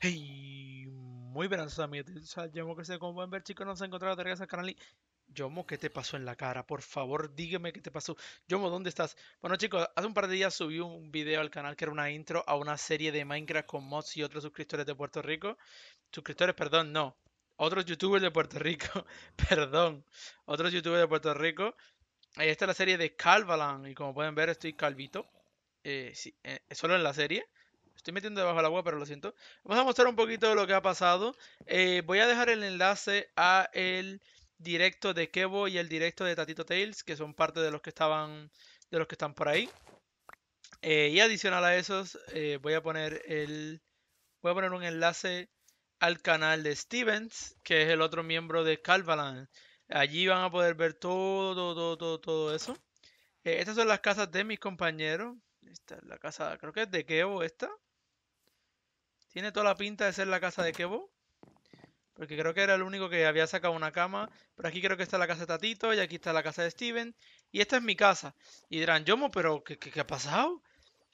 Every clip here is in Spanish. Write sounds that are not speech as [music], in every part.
Hey, muy buenas amigos, yo que se como pueden ver chicos, nos encontrado de regreso al canal y... Yomo, ¿qué te pasó en la cara? Por favor, dígame qué te pasó. Yomo, ¿dónde estás? Bueno chicos, hace un par de días subí un video al canal que era una intro a una serie de Minecraft con mods y otros suscriptores de Puerto Rico. Suscriptores, perdón, no. Otros youtubers de Puerto Rico, [laughs] perdón. Otros youtubers de Puerto Rico. Ahí está la serie de Calvalan y como pueden ver estoy calvito. Eh, sí, eh, solo en la serie estoy metiendo debajo del agua, pero lo siento. Vamos a mostrar un poquito lo que ha pasado. Eh, voy a dejar el enlace a el directo de Kevo y el directo de Tatito Tails, que son parte de los que estaban, de los que están por ahí. Eh, y adicional a esos, eh, voy a poner el, voy a poner un enlace al canal de Stevens, que es el otro miembro de Calvalan. Allí van a poder ver todo, todo, todo, todo eso. estas son las casas de mis compañeros. Esta es la casa, creo que es de Kevo esta. Tiene toda la pinta de ser la casa de Kevo. Porque creo que era el único que había sacado una cama. Pero aquí creo que está la casa de Tatito y aquí está la casa de Steven. Y esta es mi casa. Y dirán, Yomo, pero ¿qué, ha pasado?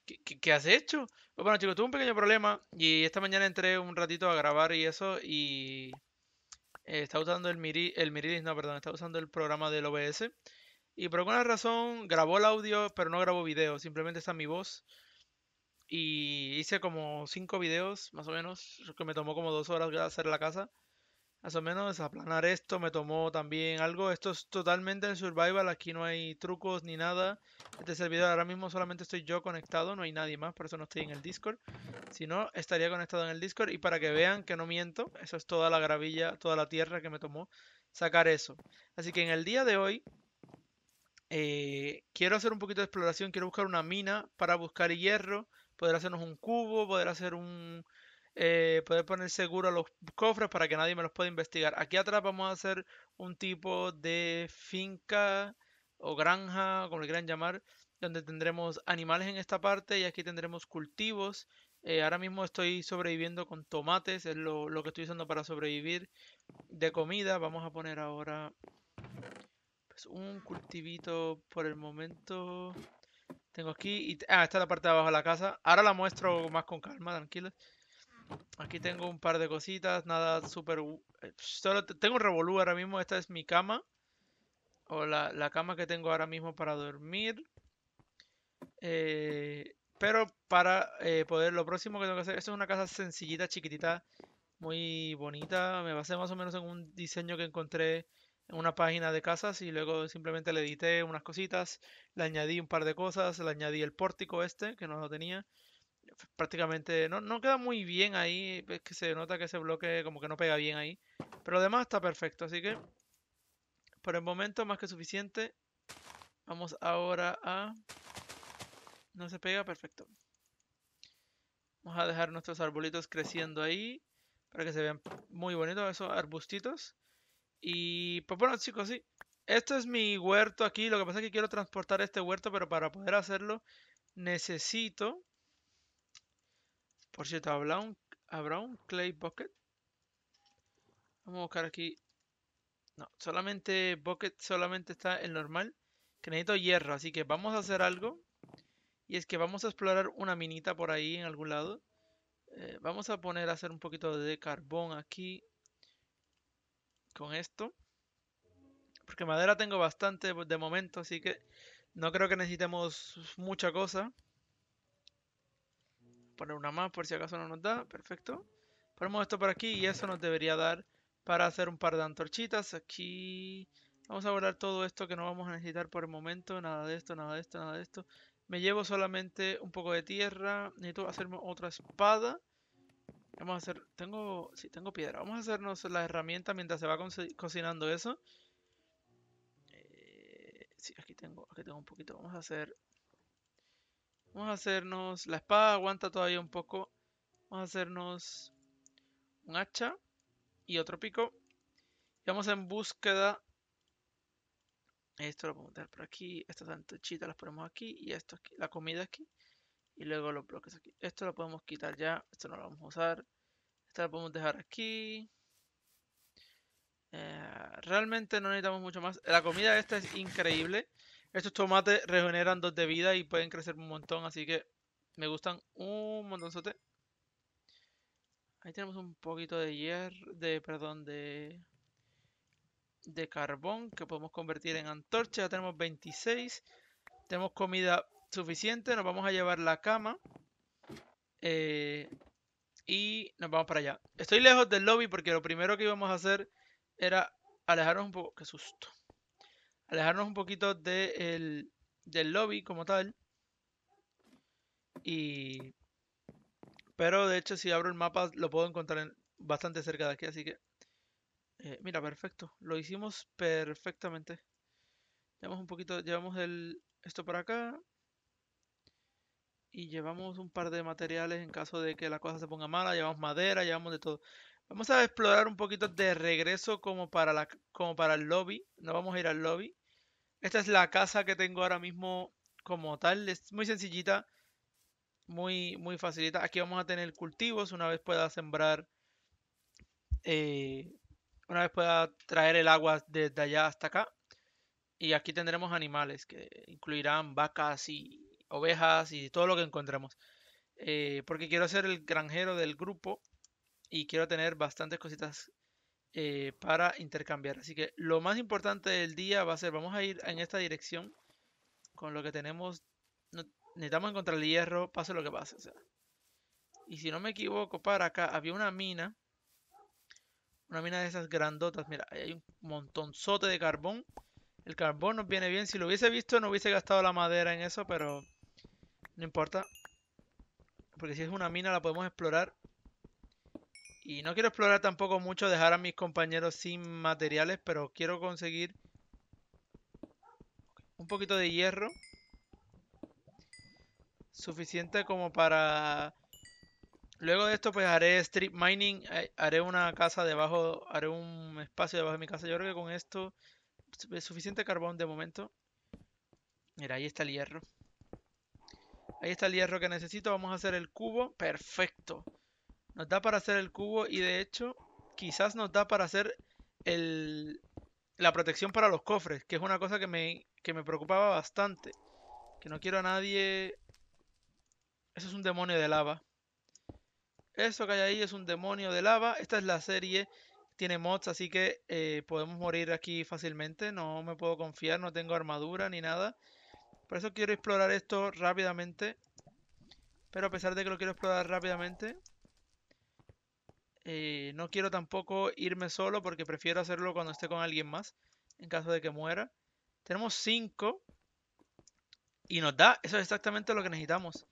¿Qué, has hecho? Pues bueno, chicos, tuve un pequeño problema y esta mañana entré un ratito a grabar y eso y... Eh, está usando el, Miri, el Mirilis, no, perdón, estaba usando el programa del OBS. Y por alguna razón grabó el audio, pero no grabó video, simplemente está mi voz. Y hice como cinco videos, más o menos, que me tomó como dos horas hacer la casa. Más o menos, aplanar esto me tomó también algo. Esto es totalmente en survival, aquí no hay trucos ni nada. Este servidor ahora mismo solamente estoy yo conectado, no hay nadie más, por eso no estoy en el Discord. Si no, estaría conectado en el Discord. Y para que vean que no miento, eso es toda la gravilla, toda la tierra que me tomó sacar eso. Así que en el día de hoy, eh, quiero hacer un poquito de exploración, quiero buscar una mina para buscar hierro poder hacernos un cubo, poder hacer un... Eh, poder poner seguro los cofres para que nadie me los pueda investigar. Aquí atrás vamos a hacer un tipo de finca o granja, como le quieran llamar, donde tendremos animales en esta parte y aquí tendremos cultivos. Eh, ahora mismo estoy sobreviviendo con tomates, es lo, lo que estoy usando para sobrevivir de comida. Vamos a poner ahora pues, un cultivito por el momento. Tengo aquí... Y, ah, esta es la parte de abajo de la casa. Ahora la muestro más con calma, tranquilo. Aquí tengo un par de cositas, nada súper... Eh, solo tengo un revolú ahora mismo, esta es mi cama. O la, cama que tengo ahora mismo para dormir. Eh, pero para eh, poder, lo próximo que tengo que hacer, Esta es una casa sencillita, chiquitita, muy bonita. Me basé más o menos en un diseño que encontré una página de casas y luego simplemente le edité unas cositas, le añadí un par de cosas, le añadí el pórtico este que no lo tenía. Prácticamente no, no queda muy bien ahí, es que se nota que ese bloque como que no pega bien ahí. Pero además está perfecto, así que por el momento más que suficiente. Vamos ahora a... No se pega, perfecto. Vamos a dejar nuestros arbolitos creciendo ahí para que se vean muy bonitos esos arbustitos. Y pues bueno chicos, sí. esto es mi huerto aquí. Lo que pasa es que quiero transportar este huerto, pero para poder hacerlo necesito... Por cierto, ¿habrá un, ¿habrá un clay bucket? Vamos a buscar aquí. No, solamente bucket, solamente está el normal. Que necesito hierro, así que vamos a hacer algo. Y es que vamos a explorar una minita por ahí en algún lado. Eh, vamos a poner a hacer un poquito de carbón aquí con esto. Porque madera tengo bastante de momento, así que no creo que necesitemos mucha cosa. Poner una más por si acaso no nos da. Perfecto. Ponemos esto por aquí y eso nos debería dar para hacer un par de antorchitas. Aquí vamos a guardar todo esto que no vamos a necesitar por el momento. Nada de esto, nada de esto, nada de esto. Me llevo solamente un poco de tierra. Necesito hacerme otra espada. Vamos a hacer, tengo, sí, tengo piedra. Vamos a hacernos la herramienta mientras se va cocinando eso. Eh, sí, aquí tengo, aquí tengo un poquito. Vamos a hacer, vamos a hacernos, la espada aguanta todavía un poco. Vamos a hacernos un hacha y otro pico. Y vamos en búsqueda. Esto lo podemos dejar por aquí. Estas tantochitas las ponemos aquí. Y esto aquí. La comida aquí y luego los bloques aquí. Esto lo podemos quitar ya, esto no lo vamos a usar. Esto lo podemos dejar aquí. Eh, realmente no necesitamos mucho más. La comida esta es increíble. Estos tomates regeneran dos de vida y pueden crecer un montón, así que me gustan un montonzote. Ahí tenemos un poquito de hierro. de perdón, de de carbón que podemos convertir en antorcha. Ya tenemos 26. Tenemos comida suficiente, nos vamos a llevar la cama. Eh, y nos vamos para allá. Estoy lejos del lobby porque lo primero que íbamos a hacer era alejarnos un poco. ¡Qué susto! Alejarnos un poquito del lobby como tal. Y. Pero de hecho, si abro el mapa, lo puedo encontrar bastante cerca de aquí. Así que. Eh, mira, perfecto. Lo hicimos perfectamente. Llevamos un poquito. Llevamos el, esto para acá y llevamos un par de materiales en caso de que la cosa se ponga mala, llevamos madera, llevamos de todo. Vamos a explorar un poquito de regreso como para, la, como para el lobby, no vamos a ir al lobby. Esta es la casa que tengo ahora mismo como tal, es muy sencillita, muy, muy facilita. Aquí vamos a tener cultivos una vez pueda sembrar, eh, una vez pueda traer el agua desde allá hasta acá. Y aquí tendremos animales que incluirán vacas y ovejas y todo lo que encontremos. Eh, porque quiero ser el granjero del grupo y quiero tener bastantes cositas eh, para intercambiar. Así que lo más importante del día va a ser, vamos a ir en esta dirección con lo que tenemos. necesitamos encontrar el hierro, pase lo que pase. Y si no me equivoco, para acá había una mina. Una mina de esas grandotas. Mira, hay un montonzote de carbón. El carbón nos viene bien. Si lo hubiese visto, no hubiese gastado la madera en eso, pero no importa. Porque si es una mina la podemos explorar. Y no quiero explorar tampoco mucho, dejar a mis compañeros sin materiales, pero quiero conseguir un poquito de hierro. Suficiente como para... Luego de esto pues haré strip mining, eh, haré una casa debajo, haré un espacio debajo de mi casa. Yo creo que con esto pues, suficiente carbón de momento. Mira, ahí está el hierro. Ahí está el hierro que necesito. Vamos a hacer el cubo. Perfecto. Nos da para hacer el cubo y de hecho quizás nos da para hacer la protección para los cofres, que es una cosa que me, preocupaba bastante. Que no quiero a nadie... Eso es un demonio de lava. Eso que hay ahí es un demonio de lava. Esta es la serie. Tiene mods, así que eh, podemos morir aquí fácilmente. No me puedo confiar, no tengo armadura ni nada. Por eso quiero explorar esto rápidamente. Pero a pesar de que lo quiero explorar rápidamente, eh, no quiero tampoco irme solo porque prefiero hacerlo cuando esté con alguien más, en caso de que muera. Tenemos 5 y nos da, eso es exactamente lo que necesitamos.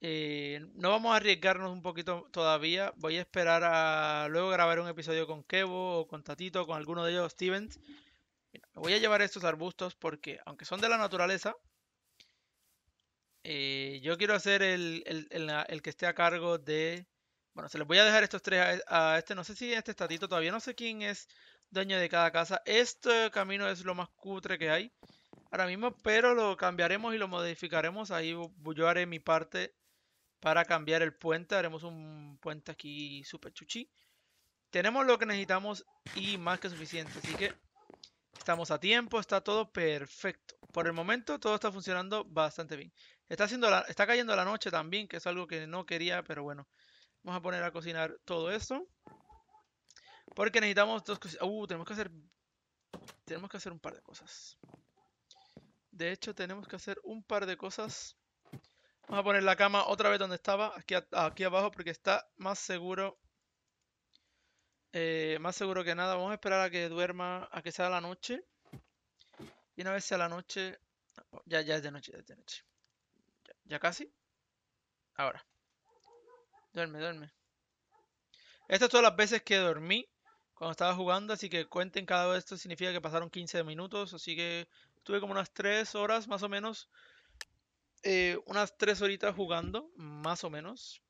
Eh, no vamos a arriesgarnos un poquito todavía, voy a esperar a luego grabar un episodio con Kevo o con Tatito, o con alguno de ellos, Stevens. me voy a llevar estos arbustos porque, aunque son de la naturaleza, eh, yo quiero hacer el, que esté a cargo de... Bueno, se les voy a dejar estos tres e, a, este. No sé si este estatito todavía no sé quién es dueño de cada casa. Este camino es lo más cutre que hay ahora mismo, pero lo cambiaremos y lo modificaremos. Ahí yo haré mi parte para cambiar el puente. Haremos un puente aquí super chuchi. Tenemos lo que necesitamos y más que suficiente. Así que estamos a tiempo, está todo perfecto. Por el momento todo está funcionando bastante bien. Está, haciendo está cayendo la noche también, que es algo que no quería, pero bueno. Vamos a poner a cocinar todo esto. Porque necesitamos dos cosas. Uh, tenemos que hacer... Tenemos que hacer un par de cosas. De hecho, tenemos que hacer un par de cosas. Vamos a poner la cama otra vez donde estaba, aquí, aquí abajo, porque está más seguro. Eh, más seguro que nada. Vamos a esperar a que duerma, a que sea la noche. Y una vez sea la noche... Ya, ya es de noche, ya es de noche. ¿Ya casi? Ahora. Duerme, duerme. Estas todas las veces que dormí cuando estaba jugando, así que cuenten cada vez esto significa que pasaron 15 minutos, así que estuve como unas 3 horas más o menos. Eh, unas 3 horitas jugando, más o menos.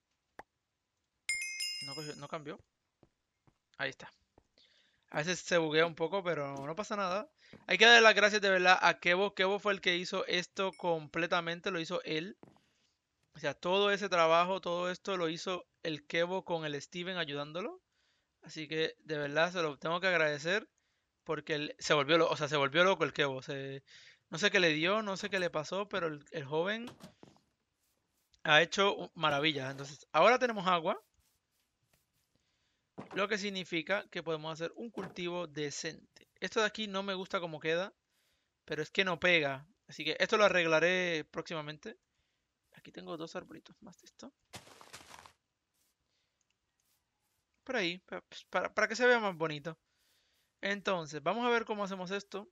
No, cambió. Ahí está. A veces se buguea un poco, pero no pasa nada. Hay que darle las gracias de verdad a Kevo. Kevo fue el que hizo esto completamente, lo hizo él. O sea, todo ese trabajo, todo esto lo hizo el Quebo con el Steven ayudándolo. Así que de verdad se lo tengo que agradecer porque se volvió, o sea, se volvió loco el Kevo. Se, no sé qué le dio, no sé qué le pasó, pero el, el joven ha hecho maravillas. Entonces, ahora tenemos agua. Lo que significa que podemos hacer un cultivo decente. Esto de aquí no me gusta como queda, pero es que no pega. Así que esto lo arreglaré próximamente tengo dos arbolitos más de esto. Por ahí, pues, para, para que se vea más bonito. Entonces, vamos a ver cómo hacemos esto.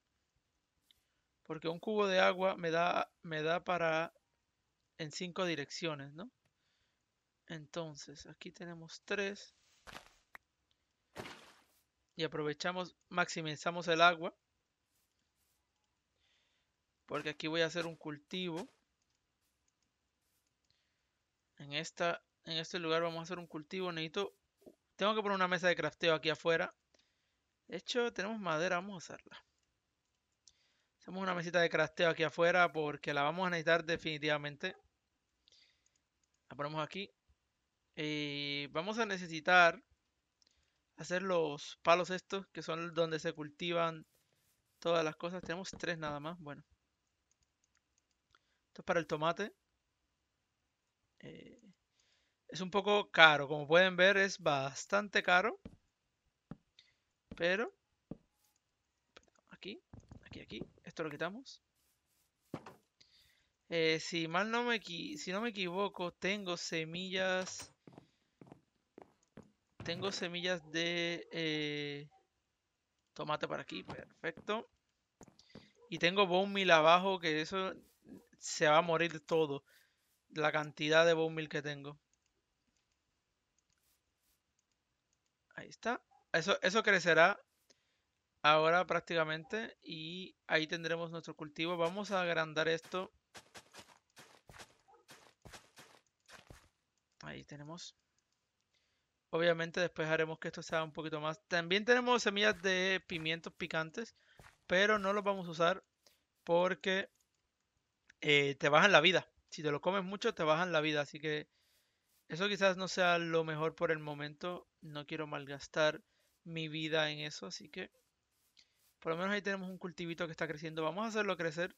Porque un cubo de agua me da, me da para en cinco direcciones, ¿no? Entonces, aquí tenemos tres. Y aprovechamos, maximizamos el agua. Porque aquí voy a hacer un cultivo. En, esta, en este lugar vamos a hacer un cultivo. Necesito... Tengo que poner una mesa de crafteo aquí afuera. De hecho, tenemos madera. Vamos a usarla. Hacemos una mesita de crafteo aquí afuera porque la vamos a necesitar definitivamente. La ponemos aquí. Y eh, vamos a necesitar hacer los palos estos, que son donde se cultivan todas las cosas. Tenemos tres nada más. Bueno. Esto es para el tomate. Eh, es un poco caro, como pueden ver es bastante caro. Pero... Aquí, aquí, aquí. Esto lo quitamos. Eh, si mal no me, si no me equivoco, tengo semillas... Tengo semillas de eh, tomate para aquí, perfecto. Y tengo bone meal abajo, que eso se va a morir todo. La cantidad de bone que tengo. Ahí está. Eso, eso crecerá ahora prácticamente y ahí tendremos nuestro cultivo. Vamos a agrandar esto. Ahí tenemos. Obviamente después haremos que esto sea un poquito más. También tenemos semillas de pimientos picantes, pero no los vamos a usar porque eh, te bajan la vida. Si te lo comes mucho te bajan la vida, así que eso quizás no sea lo mejor por el momento no quiero malgastar mi vida en eso, así que por lo menos ahí tenemos un cultivito que está creciendo. Vamos a hacerlo crecer.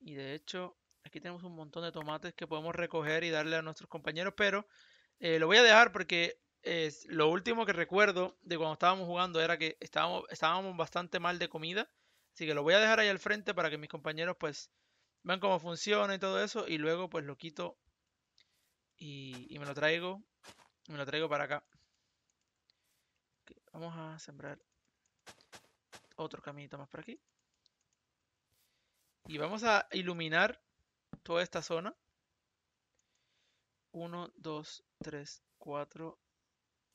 Y de hecho, aquí tenemos un montón de tomates que podemos recoger y darle a nuestros compañeros, pero eh, lo voy a dejar porque es lo último que recuerdo de cuando estábamos jugando era que estábamos, estábamos bastante mal de comida. Así que lo voy a dejar ahí al frente para que mis compañeros pues vean cómo funciona y todo eso. Y luego pues lo quito y, y me lo traigo. Me lo traigo para acá. Vamos a sembrar otro caminito más por aquí. Y vamos a iluminar toda esta zona. 1, 2, 3, 4,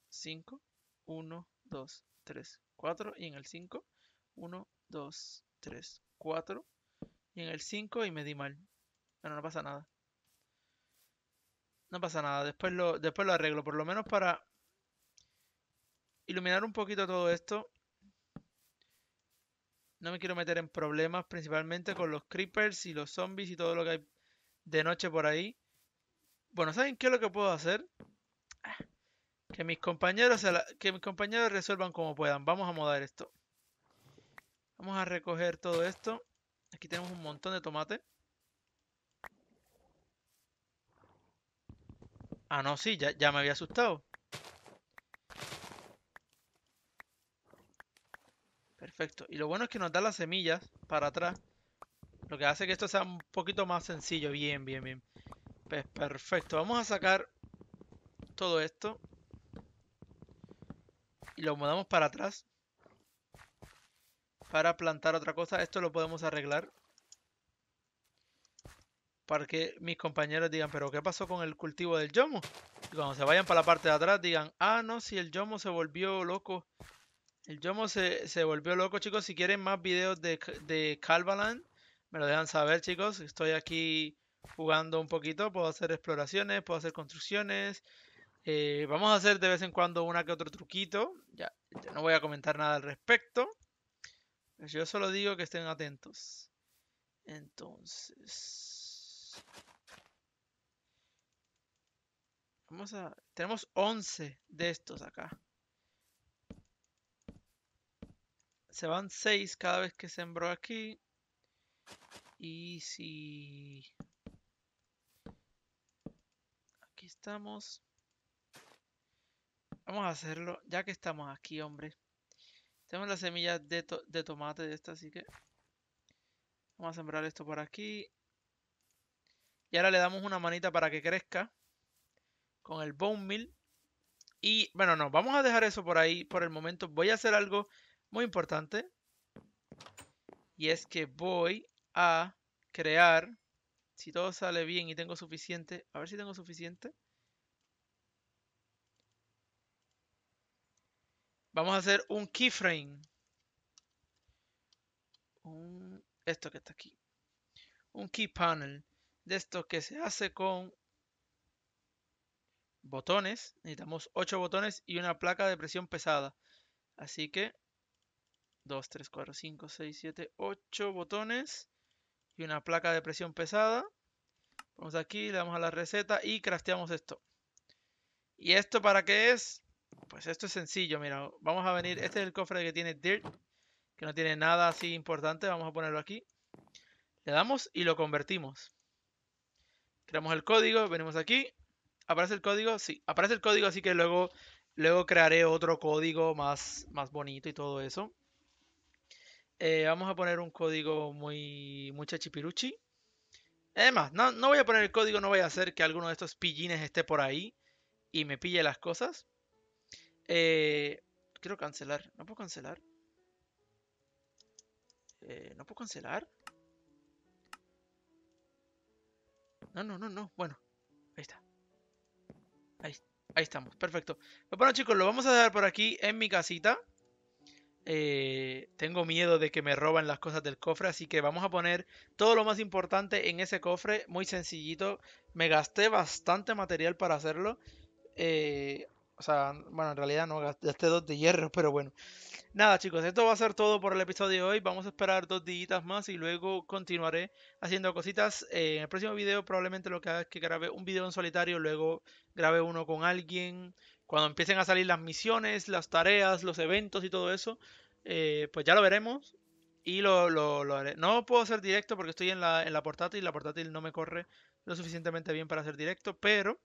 5. 1, 2, 3, 4. Y en el 5. 1, 2, 3, 4. Y en el 5 y me di mal. Bueno, no pasa nada. No pasa nada. Después lo, después lo arreglo. Por lo menos para iluminar un poquito todo esto. No me quiero meter en problemas, principalmente con los creepers y los zombies y todo lo que hay de noche por ahí. Bueno, ¿saben qué es lo que puedo hacer? Que mis compañeros, que mis compañeros resuelvan como puedan. Vamos a mudar esto. Vamos a recoger todo esto. Aquí tenemos un montón de tomate. Ah, no, sí, ya me había asustado. Perfecto. Y lo bueno es que nos da las semillas para atrás. Lo que hace que esto sea un poquito más sencillo. Bien, bien, bien. Pues perfecto. Vamos a sacar todo esto. Y lo mudamos para atrás. Para plantar otra cosa. Esto lo podemos arreglar. Para que mis compañeros digan, pero ¿qué pasó con el cultivo del yomo? Y cuando se vayan para la parte de atrás digan, ah, no, si el yomo se volvió loco el Yomo se, se, volvió loco, chicos. Si quieren más videos de, de Calvaland, me lo dejan saber, chicos. Estoy aquí jugando un poquito. Puedo hacer exploraciones, puedo hacer construcciones. Eh, vamos a hacer de vez en cuando una que otro truquito. Ya, ya, no voy a comentar nada al respecto. Pues yo solo digo que estén atentos. Entonces... Vamos a... Tenemos 11 de estos acá. se van 6 cada vez que sembró aquí. Y si... Aquí estamos. Vamos a hacerlo, ya que estamos aquí, hombre. Tenemos las semillas de, tomate de esta, así que... Vamos a sembrar esto por aquí. Y ahora le damos una manita para que crezca. Con el bone meal. Y bueno, no, vamos a dejar eso por ahí por el momento. Voy a hacer algo muy importante. Y es que voy a crear, si todo sale bien y tengo suficiente, a ver si tengo suficiente. Vamos a hacer un keyframe. Un, esto que está aquí. Un key panel. De esto que se hace con botones. Necesitamos 8 botones y una placa de presión pesada. Así que 2, 3, 4, 5, 6, 7, 8 botones y una placa de presión pesada. Vamos aquí, le damos a la receta y crafteamos esto. ¿Y esto para qué es? Pues esto es sencillo, mira, vamos a venir, este es el cofre que tiene Dirt, que no tiene nada así importante, vamos a ponerlo aquí. Le damos y lo convertimos. Creamos el código, venimos aquí, aparece el código, sí, aparece el código, así que luego, luego crearé otro código más, más bonito y todo eso. Eh, vamos a poner un código muy mucha chipiruchi. Además, no, no voy a poner el código, no voy a hacer que alguno de estos pillines esté por ahí y me pille las cosas. Eh, quiero cancelar. ¿No puedo cancelar? Eh, ¿No puedo cancelar? No, no, no, no. Bueno, ahí está. Ahí, ahí estamos. Perfecto. bueno, chicos, lo vamos a dejar por aquí en mi casita. Eh, tengo miedo de que me roban las cosas del cofre, así que vamos a poner todo lo más importante en ese cofre, muy sencillito. Me gasté bastante material para hacerlo. Eh, o sea, bueno, en realidad no gasté dos de hierro, pero bueno. Nada, chicos, esto va a ser todo por el episodio de hoy. Vamos a esperar dos días más y luego continuaré haciendo cositas. Eh, en el próximo video probablemente lo que haga es que grabe un video en solitario, luego grabe uno con alguien cuando empiecen a salir las misiones, las tareas, los eventos y todo eso, eh, pues ya lo veremos y lo, haré. No puedo hacer directo porque estoy en la, en la portátil, la portátil no me corre lo suficientemente bien para hacer directo, pero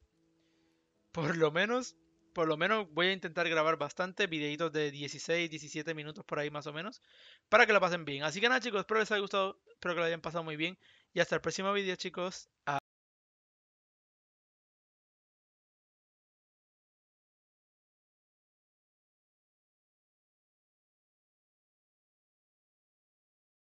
por lo menos, por lo menos voy a intentar grabar bastante videitos de 16, 17 minutos por ahí más o menos, para que lo pasen bien. Así que nada chicos, espero les haya gustado, espero que lo hayan pasado muy bien y hasta el próximo video chicos.